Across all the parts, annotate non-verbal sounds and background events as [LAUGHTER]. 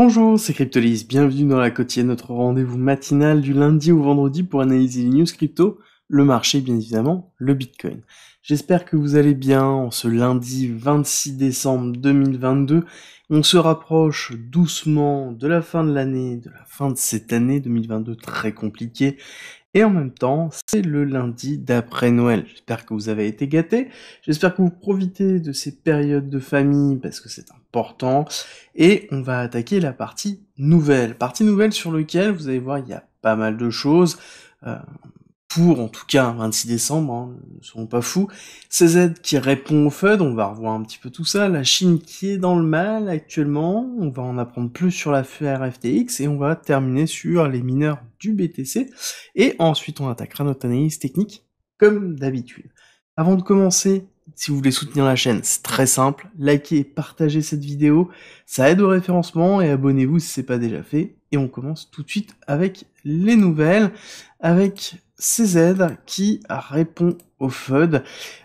Bonjour, c'est Cryptolis, bienvenue dans la quotidienne, notre rendez-vous matinal du lundi au vendredi pour analyser les news crypto, le marché bien évidemment, le Bitcoin. J'espère que vous allez bien en ce lundi 26 décembre 2022. On se rapproche doucement de la fin de l'année, de la fin de cette année 2022 très compliquée et en même temps, c'est le lundi d'après Noël. J'espère que vous avez été gâtés. J'espère que vous profitez de ces périodes de famille parce que c'est important. Et on va attaquer la partie nouvelle. Partie nouvelle sur laquelle vous allez voir, il y a pas mal de choses. Euh, pour en tout cas 26 décembre, hein, ne serons pas fous. CZ qui répond au FUD, on va revoir un petit peu tout ça. La Chine qui est dans le mal actuellement, on va en apprendre plus sur la FTX et on va terminer sur les mineurs du BTC. Et ensuite on attaquera notre analyse technique comme d'habitude. Avant de commencer, si vous voulez soutenir la chaîne, c'est très simple, likez et partagez cette vidéo, ça aide au référencement et abonnez-vous si ce n'est pas déjà fait. Et on commence tout de suite avec les nouvelles, avec CZ qui répond au FUD.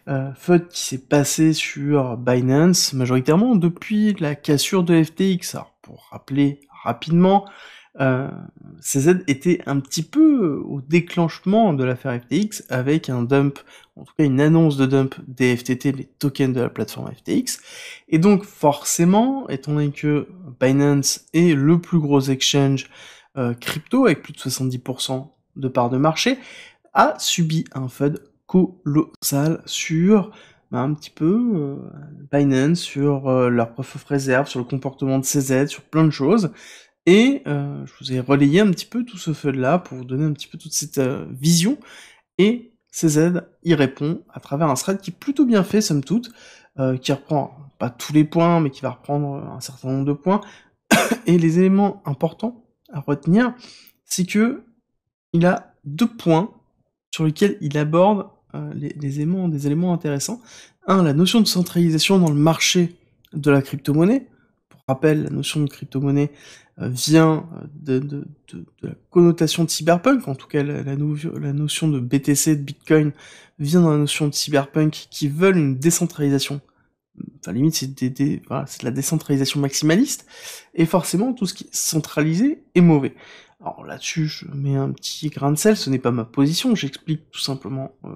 Euh, FUD qui s'est passé sur Binance majoritairement depuis la cassure de FTX. Alors, pour rappeler rapidement, euh, CZ était un petit peu au déclenchement de l'affaire FTX avec un dump, en tout cas une annonce de dump des FTT, les tokens de la plateforme FTX. Et donc forcément, étant donné que Binance est le plus gros exchange euh, crypto avec plus de 70% de parts de marché, a subi un FUD colossal sur bah, un petit peu euh, Binance sur leur preuve of reserve, sur le comportement de CZ, sur plein de choses. Et euh, je vous ai relayé un petit peu tout ce feu-là de pour vous donner un petit peu toute cette euh, vision. Et CZ y répond à travers un thread qui est plutôt bien fait, somme toute, euh, qui reprend pas tous les points, mais qui va reprendre un certain nombre de points. [COUGHS] et les éléments importants à retenir, c'est que il a deux points sur lesquels il aborde les, les éléments, des éléments intéressants. Un, la notion de centralisation dans le marché de la crypto-monnaie, rappelle, la notion de crypto-monnaie euh, vient euh, de, la connotation de cyberpunk, en tout cas la, notion de BTC, de Bitcoin, vient de la notion de cyberpunk qui veulent une décentralisation. Enfin, limite, c'est de la décentralisation maximaliste, et forcément, tout ce qui est centralisé est mauvais. Alors là-dessus, je mets un petit grain de sel, ce n'est pas ma position, j'explique tout simplement euh,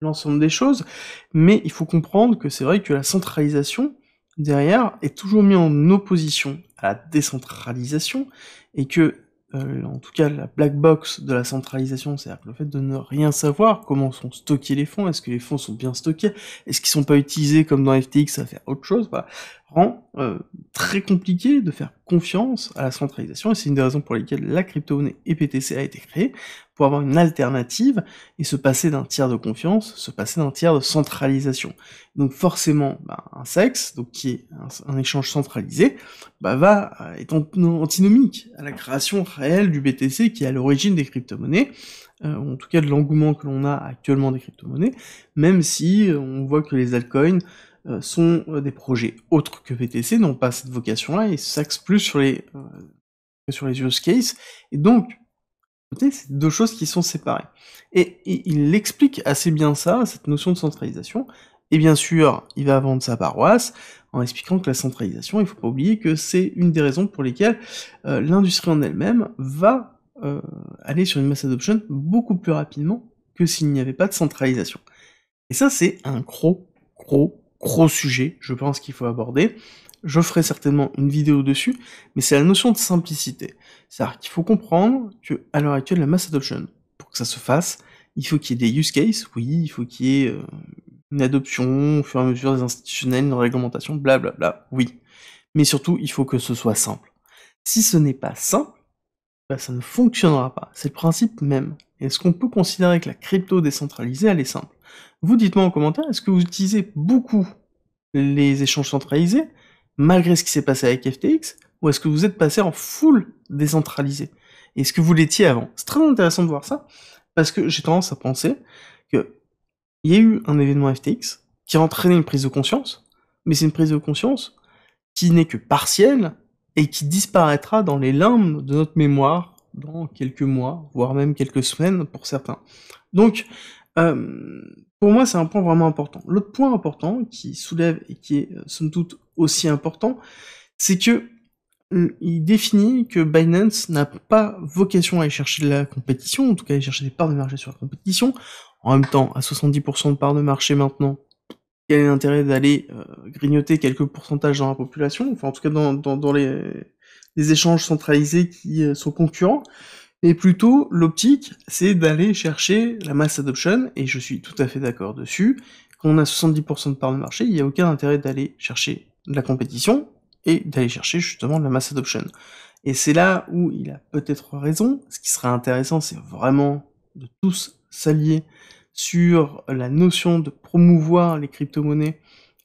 l'ensemble des choses, mais il faut comprendre que c'est vrai que la centralisation, derrière est toujours mis en opposition à la décentralisation et que, euh, en tout cas, la black box de la centralisation, c'est-à-dire le fait de ne rien savoir, comment sont stockés les fonds, est-ce que les fonds sont bien stockés, est-ce qu'ils sont pas utilisés comme dans FTX à faire autre chose, voilà. Bah, rend euh, très compliqué de faire confiance à la centralisation, et c'est une des raisons pour lesquelles la crypto-monnaie PTC a été créée, pour avoir une alternative et se passer d'un tiers de confiance, se passer d'un tiers de centralisation. Donc forcément, bah, un sexe, donc qui est un, échange centralisé, bah, va euh, être antinomique à la création réelle du BTC qui est à l'origine des crypto-monnaies, euh, en tout cas de l'engouement que l'on a actuellement des crypto-monnaies, même si on voit que les altcoins euh, sont euh, des projets autres que VTC, n'ont pas cette vocation-là et s'axent plus sur les, euh, sur les use cases. Et donc, c'est deux choses qui sont séparées. Et, il explique assez bien ça, cette notion de centralisation. Et bien sûr, il va vendre sa paroisse en expliquant que la centralisation, il faut pas oublier que c'est une des raisons pour lesquelles l'industrie en elle-même va aller sur une mass adoption beaucoup plus rapidement que s'il n'y avait pas de centralisation. Et ça, c'est un gros, gros gros sujet, je pense qu'il faut aborder. Je ferai certainement une vidéo dessus, mais c'est la notion de simplicité. C'est-à-dire qu'il faut comprendre que à l'heure actuelle, la mass adoption, pour que ça se fasse, il faut qu'il y ait des use cases, oui, il faut qu'il y ait euh, une adoption au fur et à mesure des institutionnels, une réglementation, blablabla, oui. Mais surtout, il faut que ce soit simple. Si ce n'est pas simple, bah, ça ne fonctionnera pas. C'est le principe même. Est-ce qu'on peut considérer que la crypto décentralisée, elle est simple Vous dites-moi en commentaire, est-ce que vous utilisez beaucoup les échanges centralisés, malgré ce qui s'est passé avec FTX, ou est-ce que vous êtes passé en full décentralisé est ce que vous l'étiez avant. C'est très intéressant de voir ça, parce que j'ai tendance à penser que il y a eu un événement FTX qui a entraîné une prise de conscience, mais c'est une prise de conscience qui n'est que partielle et qui disparaîtra dans les limbes de notre mémoire dans quelques mois, voire même quelques semaines pour certains. Donc, euh, pour moi, c'est un point vraiment important. L'autre point important qui soulève et qui est euh, somme toute aussi important, c'est que euh, il définit que Binance n'a pas vocation à aller chercher de la compétition, en tout cas aller chercher des parts de marché sur la compétition. En même temps, à 70% de parts de marché maintenant, quel est l'intérêt d'aller euh, grignoter quelques pourcentages dans la population, enfin en tout cas dans, les, échanges centralisés qui sont concurrents mais plutôt l'optique, c'est d'aller chercher la mass adoption, et je suis tout à fait d'accord dessus. Quand on a 70% de part de marché, il n'y a aucun intérêt d'aller chercher de la compétition et d'aller chercher justement de la mass adoption. Et c'est là où il a peut-être raison. Ce qui serait intéressant, c'est vraiment de tous s'allier sur la notion de promouvoir les crypto-monnaies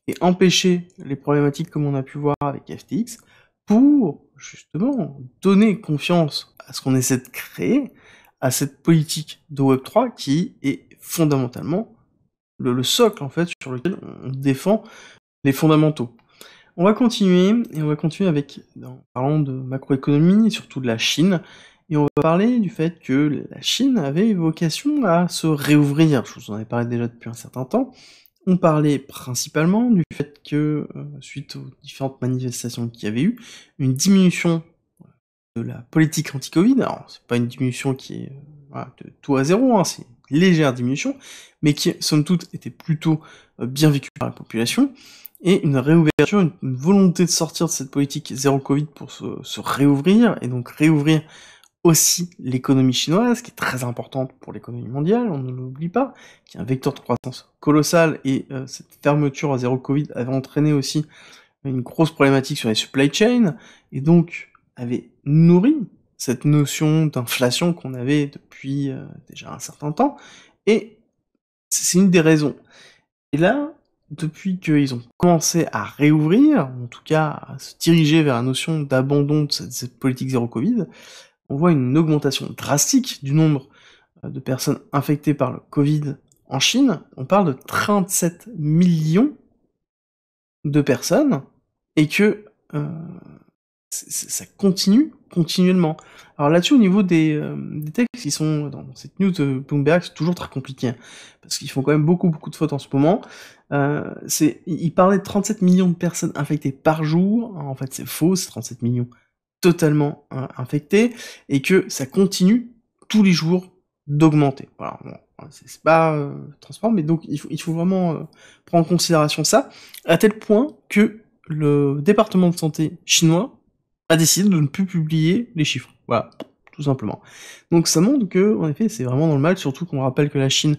et empêcher les problématiques comme on a pu voir avec FTX pour justement donner confiance à ce qu'on essaie de créer, à cette politique de Web3 qui est fondamentalement le, socle en fait sur lequel on défend les fondamentaux. On va continuer et on va continuer avec en parlant de macroéconomie et surtout de la Chine et on va parler du fait que la Chine avait vocation à se réouvrir. Je vous en ai parlé déjà depuis un certain temps. On parlait principalement du fait que, euh, suite aux différentes manifestations qu'il y avait eu, une diminution de la politique anti-Covid. Alors, c'est pas une diminution qui est euh, de tout à zéro, hein, c'est une légère diminution, mais qui, somme toute, était plutôt euh, bien vécue par la population. Et une réouverture, une, volonté de sortir de cette politique zéro Covid pour se, réouvrir, et donc réouvrir aussi l'économie chinoise, qui est très importante pour l'économie mondiale, on ne l'oublie pas, qui est un vecteur de croissance colossal, et euh, cette fermeture à zéro Covid avait entraîné aussi une grosse problématique sur les supply chain, et donc avait nourri cette notion d'inflation qu'on avait depuis euh, déjà un certain temps, et c'est une des raisons. Et là, depuis qu'ils ont commencé à réouvrir, en tout cas à se diriger vers la notion d'abandon de cette, politique zéro Covid, on voit une augmentation drastique du nombre euh, de personnes infectées par le Covid en Chine. On parle de 37 millions de personnes et que euh, ça continue continuellement. Alors là-dessus, au niveau des, euh, des, textes, qui sont euh, dans cette news de Bloomberg, c'est toujours très compliqué hein, parce qu'ils font quand même beaucoup beaucoup de fautes en ce moment. Euh, c'est, il parlait de 37 millions de personnes infectées par jour. Hein, en fait, c'est faux, c'est 37 millions totalement hein, infectés et que ça continue tous les jours d'augmenter. Voilà, bon, c'est pas euh, transparent, mais donc il faut, il faut vraiment prendre en considération ça à tel point que le département de santé chinois a décidé de ne plus publier les chiffres. Voilà, tout simplement. Donc ça montre que, en effet, c'est vraiment dans le mal, surtout qu'on rappelle que la Chine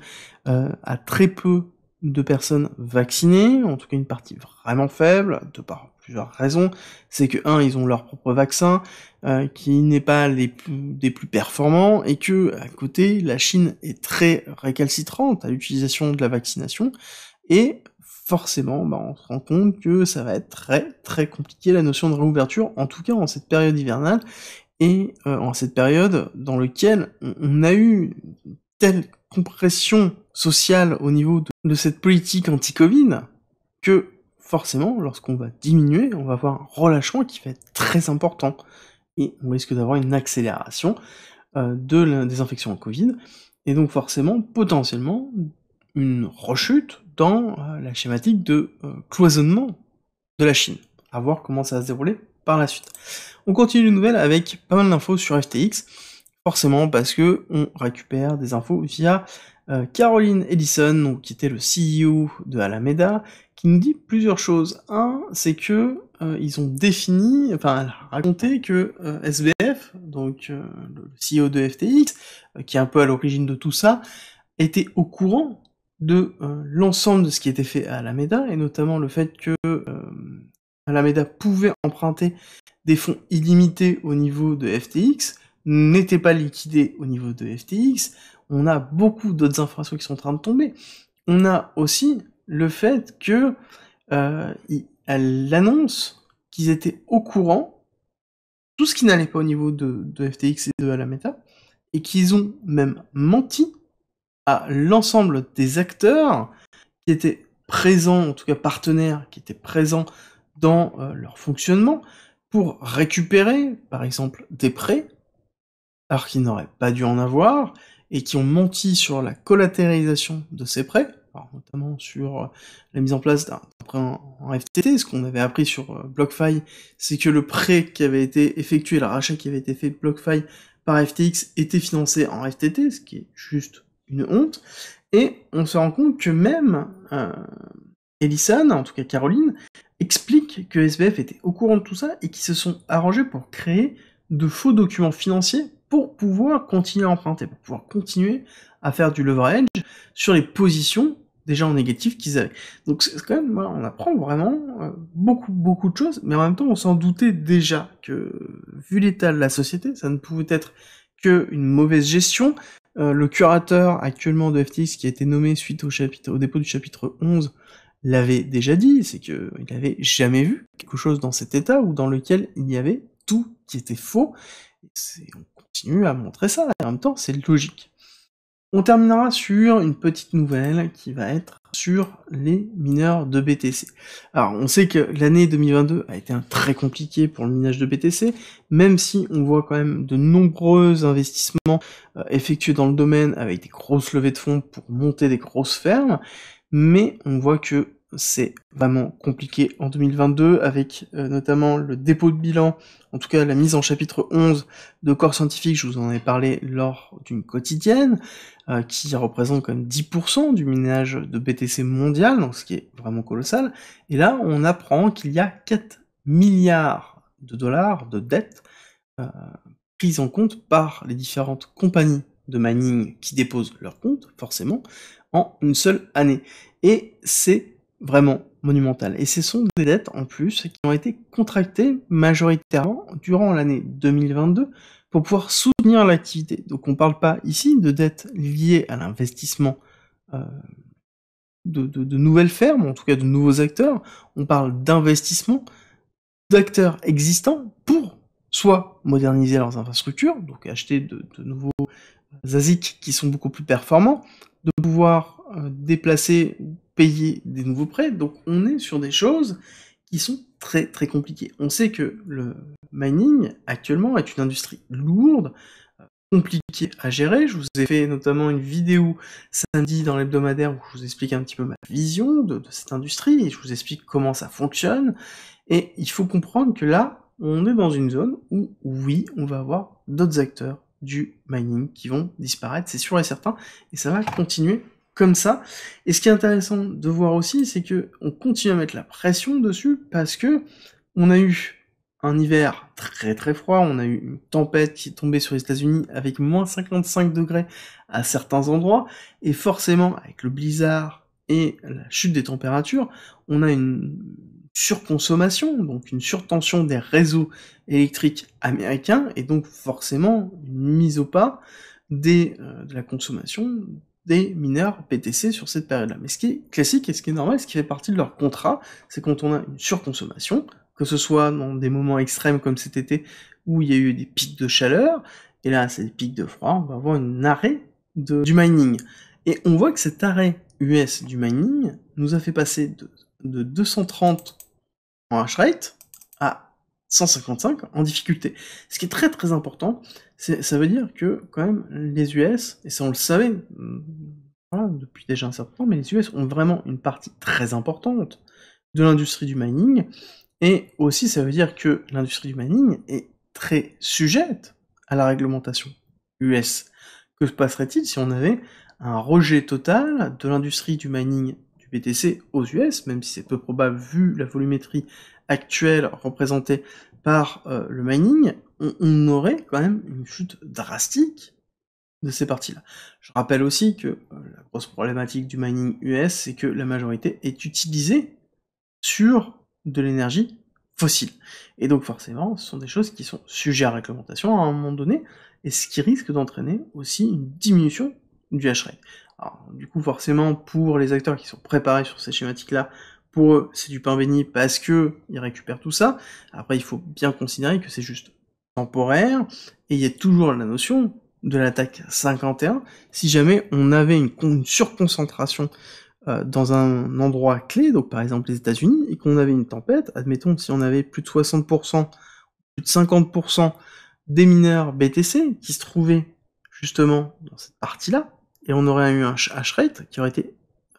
euh, a très peu de personnes vaccinées, en tout cas une partie vraiment faible, de par plusieurs raisons. C'est que, un, ils ont leur propre vaccin, euh, qui n'est pas les des plus performants, et que, à côté, la Chine est très récalcitrante à l'utilisation de la vaccination, et forcément, bah, on se rend compte que ça va être très très compliqué la notion de réouverture, en tout cas en cette période hivernale et euh, en cette période dans laquelle on, a eu telle compression sociale au niveau de, cette politique anti-Covid que forcément, lorsqu'on va diminuer, on va avoir un relâchement qui va être très important et on risque d'avoir une accélération euh, de la désinfection en Covid et donc forcément potentiellement une rechute dans euh, la schématique de euh, cloisonnement de la Chine. À voir comment ça va se dérouler par la suite. On continue les nouvelles avec pas mal d'infos sur FTX, forcément parce que on récupère des infos via euh, Caroline Ellison, qui était le CEO de Alameda, qui nous dit plusieurs choses. Un, c'est que ils ont défini, enfin raconté que SVF, donc le CEO de FTX, qui est un peu à l'origine de tout ça, était au courant de euh, l'ensemble de ce qui était fait à Alameda, et notamment le fait que euh, Alameda pouvait emprunter des fonds illimités au niveau de FTX, n'était pas liquidé au niveau de FTX, on a beaucoup d'autres informations qui sont en train de tomber. On a aussi le fait que euh, elle annonce qu'ils étaient au courant tout ce qui n'allait pas au niveau de, de FTX et de Alameda, et qu'ils ont même menti à l'ensemble des acteurs qui étaient présents, en tout cas partenaires, qui étaient présents dans euh, leur fonctionnement, pour récupérer, par exemple, des prêts, alors qu'ils n'auraient pas dû en avoir, et qui ont menti sur la collatéralisation de ces prêts, notamment sur euh, la mise en place d'un prêt en FTT. Ce qu'on avait appris sur euh, BlockFi, c'est que le prêt qui avait été effectué, le rachat qui avait été fait de BlockFi par FTX était financé en FTT, ce qui est juste une honte. Et on se rend compte que même euh, Ellison, en tout cas Caroline, explique que SBF était au courant de tout ça et qu'ils se sont arrangés pour créer de faux documents financiers pour pouvoir continuer à emprunter, pour pouvoir continuer à faire du leverage sur les positions déjà en négatif qu'ils avaient. Donc c'est quand même, on apprend vraiment euh, beaucoup, beaucoup de choses, mais en même temps on s'en doutait déjà que, vu l'état de la société, ça ne pouvait être qu'une mauvaise gestion, euh, le curateur actuellement de FTX qui a été nommé suite au, chapitre, au dépôt du chapitre 11 l'avait déjà dit, c'est qu'il n'avait jamais vu quelque chose dans cet état ou dans lequel il y avait tout qui était faux. Et on continue à montrer ça, et en même temps c'est logique. On terminera sur une petite nouvelle qui va être sur les mineurs de BTC. Alors on sait que l'année 2022 a été un très compliqué pour le minage de BTC, même si on voit quand même de nombreux investissements euh, effectués dans le domaine avec des grosses levées de fonds pour monter des grosses fermes, mais on voit que c'est vraiment compliqué en 2022 avec euh, notamment le dépôt de bilan, en tout cas la mise en chapitre 11 de corps scientifique, je vous en ai parlé lors d'une quotidienne, euh, qui représente quand même 10% du minage de BTC mondial, donc ce qui est vraiment colossal. Et là, on apprend qu'il y a 4 milliards de dollars de dettes euh, prises en compte par les différentes compagnies de mining qui déposent leurs comptes, forcément, en une seule année. Et c'est vraiment monumentale. Et ce sont des dettes en plus qui ont été contractées majoritairement durant l'année 2022 pour pouvoir soutenir l'activité. Donc on ne parle pas ici de dettes liées à l'investissement euh, de, nouvelles fermes, en tout cas de nouveaux acteurs, on parle d'investissement d'acteurs existants pour soit moderniser leurs infrastructures, donc acheter de, de nouveaux ASIC qui sont beaucoup plus performants, de pouvoir euh, déplacer payer des nouveaux prêts. Donc on est sur des choses qui sont très très compliquées. On sait que le mining actuellement est une industrie lourde, euh, compliquée à gérer. Je vous ai fait notamment une vidéo samedi dans l'hebdomadaire où je vous explique un petit peu ma vision de, cette industrie et je vous explique comment ça fonctionne. Et il faut comprendre que là, on est dans une zone où oui, on va avoir d'autres acteurs du mining qui vont disparaître, c'est sûr et certain, et ça va continuer comme ça. Et ce qui est intéressant de voir aussi, c'est que on continue à mettre la pression dessus parce que on a eu un hiver très très froid, on a eu une tempête qui est tombée sur les États-Unis avec moins 55 degrés à certains endroits, et forcément avec le blizzard et la chute des températures, on a une surconsommation, donc une surtension des réseaux électriques américains, et donc forcément une mise au pas des, euh, de la consommation des mineurs PTC sur cette période-là. Mais ce qui est classique et ce qui est normal, ce qui fait partie de leur contrat, c'est quand on a une surconsommation, que ce soit dans des moments extrêmes comme cet été où il y a eu des pics de chaleur, et là c'est des pics de froid, on va avoir un arrêt du mining. Et on voit que cet arrêt US du mining nous a fait passer de, de 230 en hash rate à 155 en difficulté. Ce qui est très très important, ça veut dire que quand même les US, et ça on le savait mm, depuis déjà un certain temps, mais les US ont vraiment une partie très importante de l'industrie du mining, et aussi ça veut dire que l'industrie du mining est très sujette à la réglementation US. Que se passerait-il si on avait un rejet total de l'industrie du mining BTC aux US, même si c'est peu probable vu la volumétrie actuelle représentée par euh, le mining, on, aurait quand même une chute drastique de ces parties-là. Je rappelle aussi que euh, la grosse problématique du mining US, c'est que la majorité est utilisée sur de l'énergie fossile. Et donc forcément, ce sont des choses qui sont sujets à réglementation à un moment donné, et ce qui risque d'entraîner aussi une diminution du rate. Alors, du coup, forcément, pour les acteurs qui sont préparés sur ces schématiques-là, pour eux, c'est du pain béni parce que ils récupèrent tout ça. Après, il faut bien considérer que c'est juste temporaire, et il y a toujours la notion de l'attaque 51. Si jamais on avait une, surconcentration euh, dans un endroit clé, donc par exemple les États-Unis, et qu'on avait une tempête, admettons si on avait plus de 60%, plus de 50% des mineurs BTC qui se trouvaient justement dans cette partie-là, et on aurait eu un hash rate qui aurait été,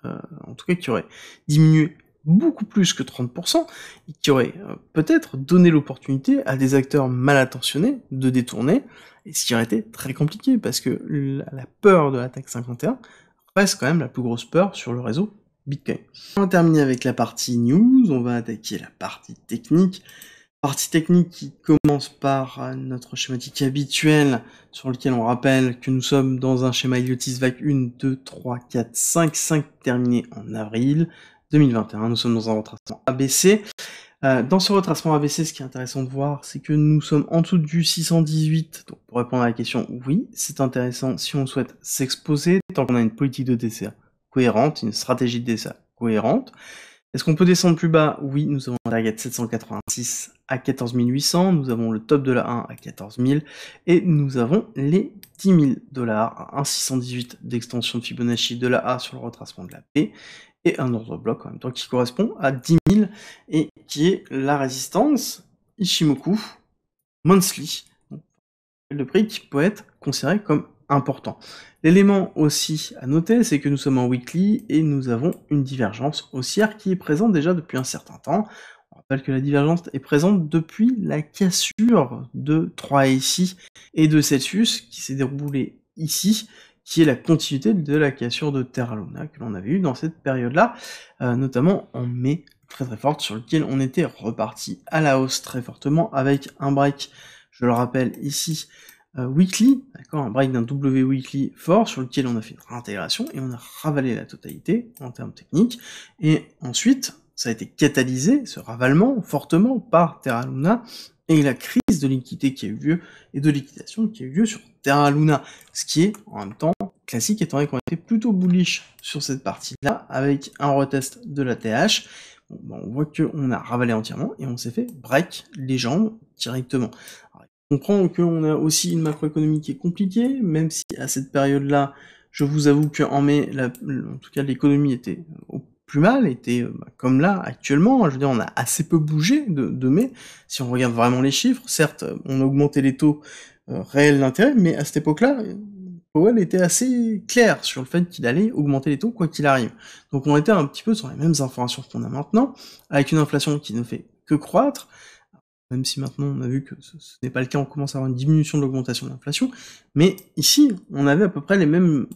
euh, en tout cas qui aurait diminué beaucoup plus que 30%, et qui aurait euh, peut-être donné l'opportunité à des acteurs mal intentionnés de détourner, et ce qui aurait été très compliqué, parce que la, peur de l'attaque 51 reste quand même la plus grosse peur sur le réseau Bitcoin. On va terminer avec la partie news, on va attaquer la partie technique, Partie technique qui commence par euh, notre schématique habituelle sur lequel on rappelle que nous sommes dans un schéma VAC 1, 2, 3, 4, 5, 5 terminé en avril 2021. Nous sommes dans un retracement ABC. Euh, dans ce retracement ABC, ce qui est intéressant de voir, c'est que nous sommes en dessous du 618. Donc pour répondre à la question, oui, c'est intéressant si on souhaite s'exposer, tant qu'on a une politique de DCA cohérente, une stratégie de DCA cohérente. Est-ce qu'on peut descendre plus bas Oui, nous avons la target 786 à 14 800, nous avons le top de la 1 à 14 000, et nous avons les 10 000 dollars, un 618 d'extension de Fibonacci de la A sur le retracement de la B, et un autre bloc en même temps qui correspond à 10 000, et qui est la résistance Ishimoku Monthly, le prix qui peut être considéré comme important. L'élément aussi à noter, c'est que nous sommes en weekly et nous avons une divergence haussière qui est présente déjà depuis un certain temps. On rappelle que la divergence est présente depuis la cassure de 3 ici et de Celsius qui s'est déroulée ici, qui est la continuité de la cassure de Terra Luna que l'on avait eue dans cette période-là, euh, notamment en mai très très forte, sur lequel on était reparti à la hausse très fortement avec un break, je le rappelle ici, euh, weekly, d'accord, un break d'un W weekly fort sur lequel on a fait une réintégration et on a ravalé la totalité en termes techniques. Et ensuite, ça a été catalysé, ce ravalement, fortement par Terra Luna et la crise de liquidité qui a eu lieu et de liquidation qui a eu lieu sur Terra Luna, ce qui est en même temps classique étant donné qu'on était plutôt bullish sur cette partie-là avec un retest de la TH. Bah, on voit qu'on a ravalé entièrement et on s'est fait break les jambes directement. On comprend qu'on a aussi une macroéconomie qui est compliquée, même si à cette période-là, je vous avoue qu'en mai, en tout cas, l'économie était au plus mal, était euh, bah, comme là actuellement. Je veux dire, on a assez peu bougé de, mai, si on regarde vraiment les chiffres. Certes, on a augmenté les taux euh, réels d'intérêt, mais à cette époque-là, Powell était assez clair sur le fait qu'il allait augmenter les taux quoi qu'il arrive. Donc on était un petit peu sur les mêmes informations qu'on a maintenant, avec une inflation qui ne fait que croître, même si maintenant on a vu que ce, n'est pas le cas, on commence à avoir une diminution de l'augmentation de l'inflation, mais ici, on avait à peu près les mêmes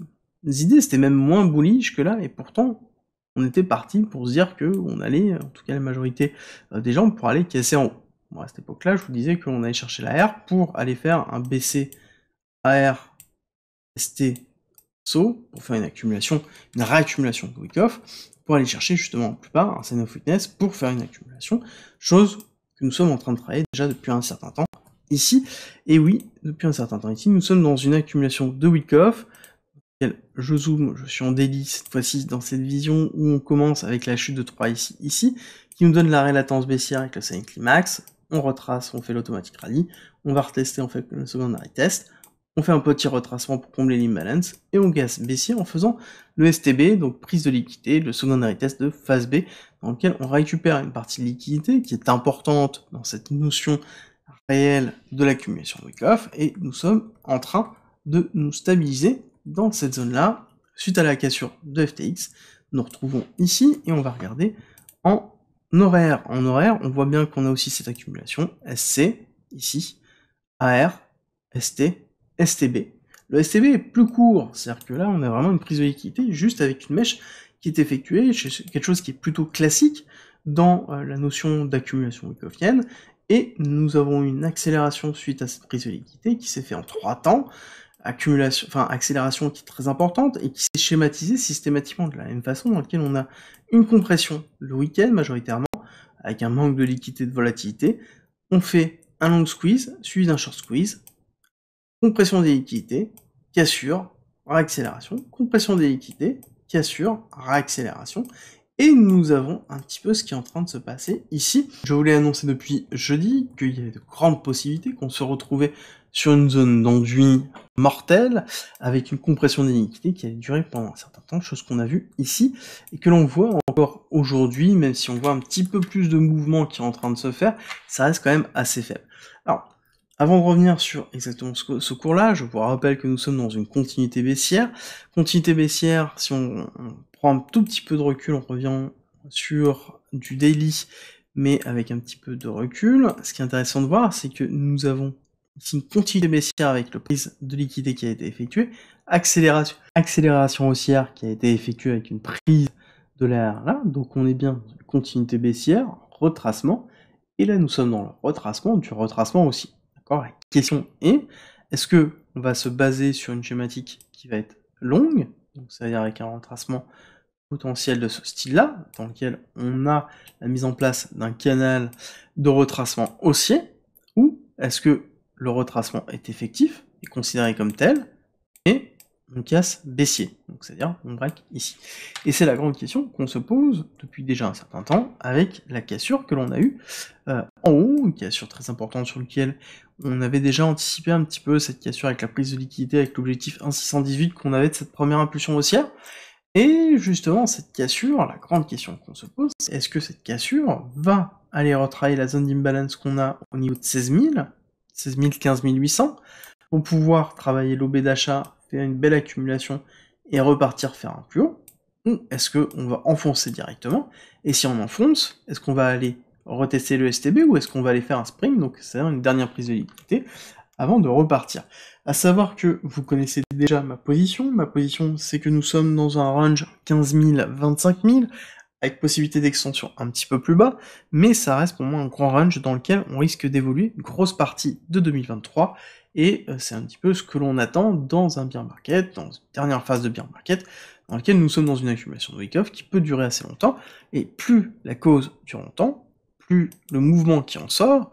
idées, c'était même moins bullish que là, et pourtant, on était parti pour se dire que on allait, en tout cas la majorité euh, des gens, pour aller casser en haut. Bon, à cette époque-là, je vous disais qu'on allait chercher la R pour aller faire un BC AR ST SO, pour faire une accumulation, une réaccumulation de week-off, pour aller chercher justement en plupart un sign fitness pour faire une accumulation, chose nous sommes en train de travailler déjà depuis un certain temps ici. Et oui, depuis un certain temps ici, nous sommes dans une accumulation de week-off. Je zoome, je suis en délit cette fois-ci dans cette vision où on commence avec la chute de 3 ici, ici, qui nous donne la latence baissière avec le signe climax. On retrace, on fait l'automatique rally, on va retester, on fait le secondary test, on fait un petit retracement pour combler l'imbalance et on casse baissier en faisant le STB, donc prise de liquidité, le secondary test de phase B, dans lequel on récupère une partie de liquidité qui est importante dans cette notion réelle de l'accumulation wake off et nous sommes en train de nous stabiliser dans cette zone-là. Suite à la cassure de FTX, nous retrouvons ici et on va regarder en horaire. En horaire, on voit bien qu'on a aussi cette accumulation SC ici, AR, ST, STB. Le STB est plus court, c'est-à-dire que là on a vraiment une prise de liquidité juste avec une mèche qui est effectuée, quelque chose qui est plutôt classique dans euh, la notion d'accumulation week-offienne, et nous avons une accélération suite à cette prise de liquidité qui s'est faite en trois temps, accumulation, enfin accélération qui est très importante et qui s'est schématisée systématiquement de la même façon dans laquelle on a une compression le week-end majoritairement avec un manque de liquidité de volatilité, on fait un long squeeze suivi d'un short squeeze compression des liquidités qui assure réaccélération, compression des liquidités qui assure réaccélération. Et nous avons un petit peu ce qui est en train de se passer ici. Je voulais annoncer depuis jeudi qu'il y avait de grandes possibilités qu'on se retrouvait sur une zone d'enduit mortelle avec une compression des liquidités qui a duré pendant un certain temps, chose qu'on a vu ici et que l'on voit encore aujourd'hui, même si on voit un petit peu plus de mouvement qui est en train de se faire, ça reste quand même assez faible. Alors, avant de revenir sur exactement ce, cours-là, je vous rappelle que nous sommes dans une continuité baissière. Continuité baissière, si on, prend un tout petit peu de recul, on revient sur du daily, mais avec un petit peu de recul. Ce qui est intéressant de voir, c'est que nous avons ici une continuité baissière avec le prise de liquidité qui a été effectuée, accélération, accélération haussière qui a été effectuée avec une prise de l'air là, donc on est bien dans continuité baissière, retracement, et là nous sommes dans le retracement, du retracement aussi. Or, oh, la question est, est-ce que on va se baser sur une schématique qui va être longue, donc à dire avec un retracement potentiel de ce style-là, dans lequel on a la mise en place d'un canal de retracement haussier, ou est-ce que le retracement est effectif et considéré comme tel, on casse baissier, donc c'est-à-dire on break ici. Et c'est la grande question qu'on se pose depuis déjà un certain temps avec la cassure que l'on a eue euh, en haut, une cassure très importante sur laquelle on avait déjà anticipé un petit peu cette cassure avec la prise de liquidité, avec l'objectif 1,618 qu'on avait de cette première impulsion haussière. Et justement, cette cassure, la grande question qu'on se pose, est-ce que cette cassure va aller retravailler la zone d'imbalance qu'on a au niveau de 16 000, 16 000, 15 800, pour pouvoir travailler l'OB d'achat une belle accumulation et repartir faire un plus haut Ou est-ce qu'on va enfoncer directement Et si on enfonce, est-ce qu'on va aller retester le STB ou est-ce qu'on va aller faire un spring, donc cest une dernière prise de liquidité, avant de repartir À savoir que vous connaissez déjà ma position. Ma position, c'est que nous sommes dans un range 15 000, 25 000, avec possibilité d'extension un petit peu plus bas, mais ça reste pour moi un grand range dans lequel on risque d'évoluer une grosse partie de 2023, et euh, c'est un petit peu ce que l'on attend dans un bear market, dans une dernière phase de bear market, dans laquelle nous sommes dans une accumulation de wake-off qui peut durer assez longtemps, et plus la cause dure longtemps, plus le mouvement qui en sort,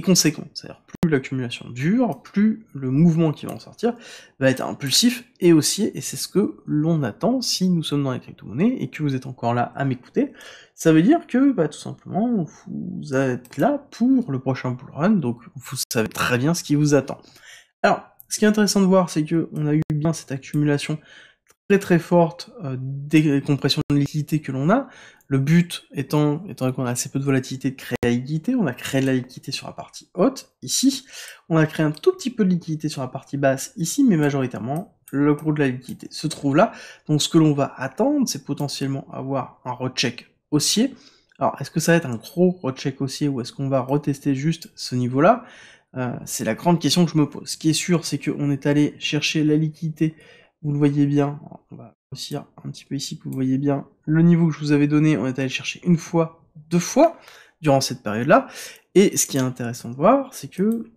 conséquent. C'est-à-dire plus l'accumulation dure, plus le mouvement qui va en sortir va être impulsif et aussi, et c'est ce que l'on attend si nous sommes dans les crypto-monnaies et que vous êtes encore là à m'écouter. Ça veut dire que bah, tout simplement vous êtes là pour le prochain bull run, donc vous savez très bien ce qui vous attend. Alors, ce qui est intéressant de voir, c'est que on a eu bien cette accumulation très très forte euh, des compressions de liquidité que l'on a. Le but étant, étant qu'on a assez peu de volatilité, de créer la liquidité. On a créé de la liquidité sur la partie haute, ici. On a créé un tout petit peu de liquidité sur la partie basse, ici, mais majoritairement, le gros de la liquidité se trouve là. Donc ce que l'on va attendre, c'est potentiellement avoir un recheck haussier. Alors est-ce que ça va être un gros recheck haussier ou est-ce qu'on va retester juste ce niveau-là euh, C'est la grande question que je me pose. Ce qui est sûr, c'est qu'on est allé chercher la liquidité vous le voyez bien, on va aussi un petit peu ici, vous voyez bien le niveau que je vous avais donné, on est allé chercher une fois, deux fois, durant cette période-là, et ce qui est intéressant de voir, c'est que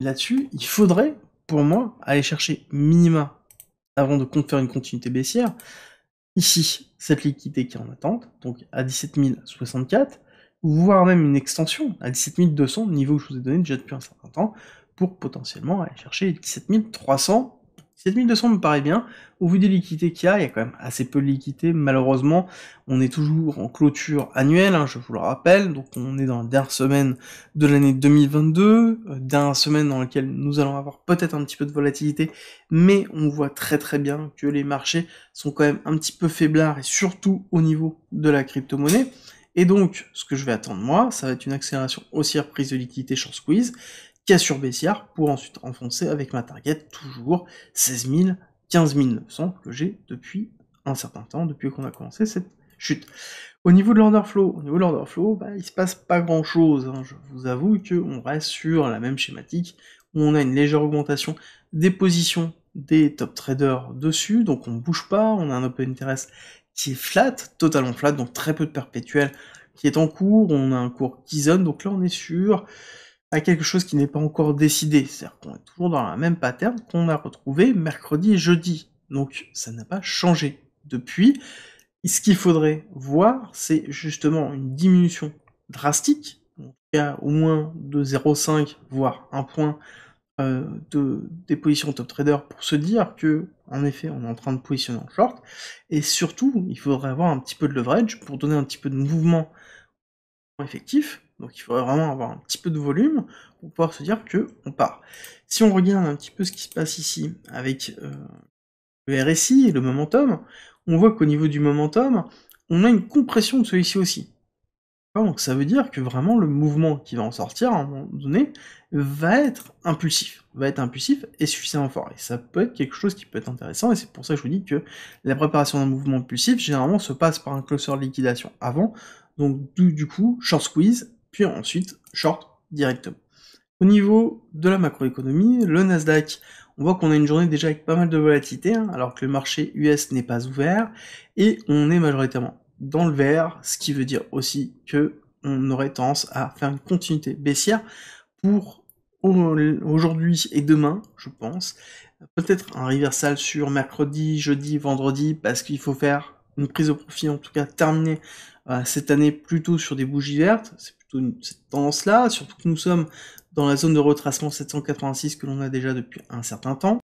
là-dessus, il faudrait, pour moi, aller chercher minima, avant de faire une continuité baissière, ici, cette liquidité qui est en attente, donc à 17 064, voire même une extension à 17 200, niveau que je vous ai donné déjà depuis un certain temps, pour potentiellement aller chercher 17 300 7200 me paraît bien. Au vu des liquidités qu'il y a, il y a quand même assez peu de liquidités. Malheureusement, on est toujours en clôture annuelle, hein, je vous le rappelle. Donc on est dans la dernière semaine de l'année 2022, euh, dernière semaine dans laquelle nous allons avoir peut-être un petit peu de volatilité, mais on voit très très bien que les marchés sont quand même un petit peu faiblards, et surtout au niveau de la crypto-monnaie. Et donc, ce que je vais attendre moi, ça va être une accélération haussière prise de liquidité short squeeze, sur baissière pour ensuite enfoncer avec ma target toujours 16 000, 15 900 que j'ai depuis un certain temps, depuis qu'on a commencé cette chute. Au niveau de flow au niveau de bah, il se passe pas grand chose. Hein. Je vous avoue qu'on reste sur la même schématique où on a une légère augmentation des positions des top traders dessus, donc on ne bouge pas, on a un open interest qui est flat, totalement flat, donc très peu de perpétuel qui est en cours, on a un cours qui zone, donc là on est sur à quelque chose qui n'est pas encore décidé. C'est-à-dire qu'on est toujours dans la même pattern qu'on a retrouvé mercredi et jeudi. Donc ça n'a pas changé depuis. ce qu'il faudrait voir, c'est justement une diminution drastique, il au moins de 0,5 voire un point euh, de, des positions top trader pour se dire que en effet on est en train de positionner en short. Et surtout, il faudrait avoir un petit peu de leverage pour donner un petit peu de mouvement effectif donc il faudrait vraiment avoir un petit peu de volume pour pouvoir se dire que on part. Si on regarde un petit peu ce qui se passe ici avec euh, le RSI et le momentum, on voit qu'au niveau du momentum, on a une compression de celui-ci aussi. Donc ça veut dire que vraiment le mouvement qui va en sortir à un moment donné va être impulsif, va être impulsif et suffisamment fort. Et ça peut être quelque chose qui peut être intéressant, et c'est pour ça que je vous dis que la préparation d'un mouvement impulsif généralement se passe par un closer liquidation avant, donc du coup short squeeze puis ensuite short directement. Au niveau de la macroéconomie, le Nasdaq, on voit qu'on a une journée déjà avec pas mal de volatilité, hein, alors que le marché US n'est pas ouvert, et on est majoritairement dans le vert, ce qui veut dire aussi que on aurait tendance à faire une continuité baissière pour aujourd'hui et demain, je pense. Peut-être un reversal sur mercredi, jeudi, vendredi, parce qu'il faut faire une prise au profit en tout cas terminée euh, cette année plutôt sur des bougies vertes, c'est plutôt cette tendance-là, surtout que nous sommes dans la zone de retracement 786 que l'on a déjà depuis un certain temps,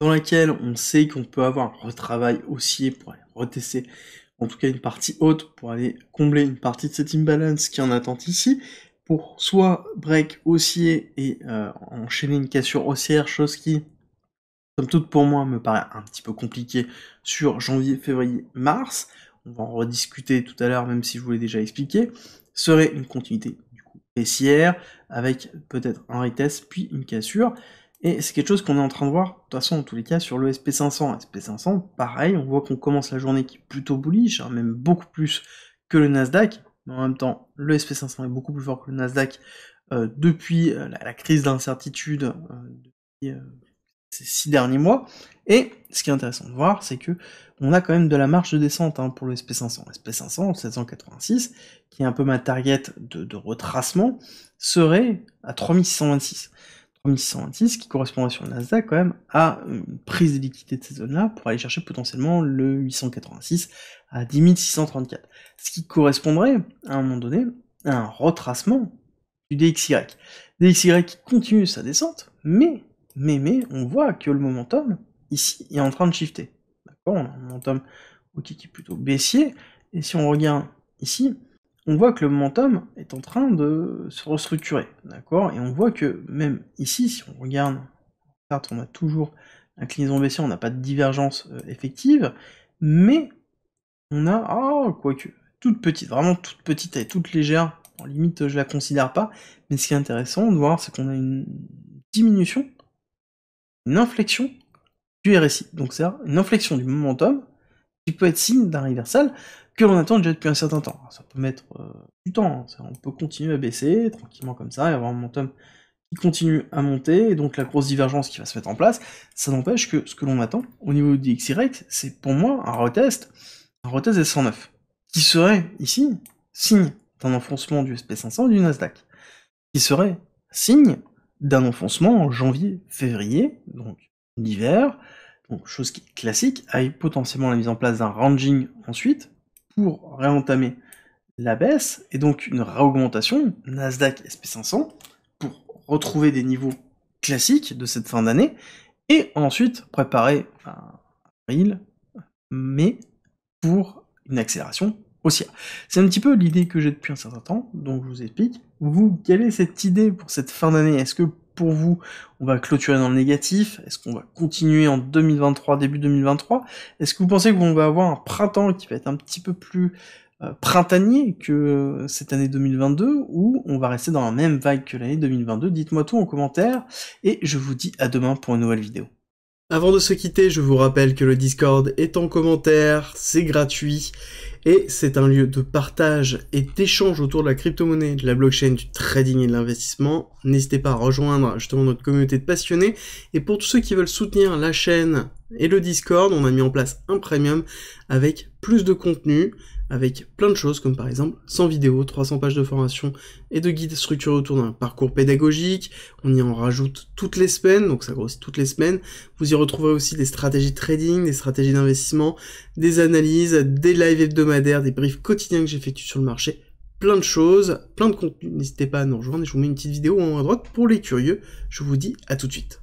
dans laquelle on sait qu'on peut avoir un retravail haussier pour aller retester en tout cas une partie haute pour aller combler une partie de cette imbalance qui en attend ici, pour soit break haussier et euh, enchaîner une cassure haussière, chose qui comme tout pour moi me paraît un petit peu compliqué sur janvier, février, mars, on va en rediscuter tout à l'heure même si je vous l'ai déjà expliqué, serait une continuité du coup baissière, avec peut-être un retest, puis une cassure, et c'est quelque chose qu'on est en train de voir, de toute façon, en tous les cas, sur le SP500. SP500, pareil, on voit qu'on commence la journée qui est plutôt bullish, hein, même beaucoup plus que le Nasdaq, mais en même temps, le SP500 est beaucoup plus fort que le Nasdaq euh, depuis euh, la, crise d'incertitude euh, depuis ces six derniers mois. Et ce qui est intéressant de voir, c'est que on a quand même de la marge de descente hein, pour le SP500. SP500, le 786, qui est un peu ma target de, retracement, serait à 3626. 3626, qui correspondrait sur le Nasdaq quand même à une prise de liquidité de cette zone-là pour aller chercher potentiellement le 886 à 10634. Ce qui correspondrait à un moment donné à un retracement du DXY. DXY qui continue sa descente, mais mais, on voit que le momentum, ici, est en train de shifter. D'accord On a un momentum qui est plutôt baissier, et si on regarde ici, on voit que le momentum est en train de se restructurer, d'accord Et on voit que même ici, si on regarde, on a toujours l'inclinaison baissière, on n'a pas de divergence euh, effective, mais on a, oh, quoique, toute petite, vraiment toute petite, et toute légère, en limite je la considère pas, mais ce qui est intéressant de voir, c'est qu'on a une diminution inflexion du RSI. Donc c'est une inflexion du momentum qui peut être signe d'un reversal que l'on attend déjà depuis un certain temps. Ça peut mettre euh, du temps, hein. on peut continuer à baisser tranquillement comme ça et avoir un momentum qui continue à monter, et donc la grosse divergence qui va se mettre en place, ça n'empêche que ce que l'on attend au niveau du XY, c'est pour moi un retest, un retest S109, qui serait ici signe d'un enfoncement du SP500 et du Nasdaq, qui serait signe d'un enfoncement en janvier, février, donc l'hiver, chose qui est classique, avec potentiellement la mise en place d'un ranging ensuite pour réentamer la baisse et donc une réaugmentation Nasdaq SP500 pour retrouver des niveaux classiques de cette fin d'année et ensuite préparer avril, mai pour une accélération haussière. C'est un petit peu l'idée que j'ai depuis un certain temps, donc je vous explique vous, quelle est cette idée pour cette fin d'année Est-ce que pour vous, on va clôturer dans le négatif Est-ce qu'on va continuer en 2023, début 2023 Est-ce que vous pensez qu'on va avoir un printemps qui va être un petit peu plus euh, printanier que cette année 2022 ou on va rester dans la même vague que l'année 2022 Dites-moi tout en commentaire et je vous dis à demain pour une nouvelle vidéo. Avant de se quitter, je vous rappelle que le Discord est en commentaire, c'est gratuit et c'est un lieu de partage et d'échange autour de la crypto-monnaie, de la blockchain, du trading et de l'investissement. N'hésitez pas à rejoindre justement notre communauté de passionnés et pour tous ceux qui veulent soutenir la chaîne et le Discord, on a mis en place un premium avec plus de contenu, avec plein de choses comme par exemple 100 vidéos, 300 pages de formation et de guides structurés autour d'un parcours pédagogique. On y en rajoute toutes les semaines, donc ça grossit toutes les semaines. Vous y retrouverez aussi des stratégies de trading, des stratégies d'investissement, des analyses, des lives hebdomadaires, des briefs quotidiens que j'effectue sur le marché, plein de choses, plein de contenu. N'hésitez pas à nous rejoindre et je vous mets une petite vidéo en haut à droite pour les curieux. Je vous dis à tout de suite.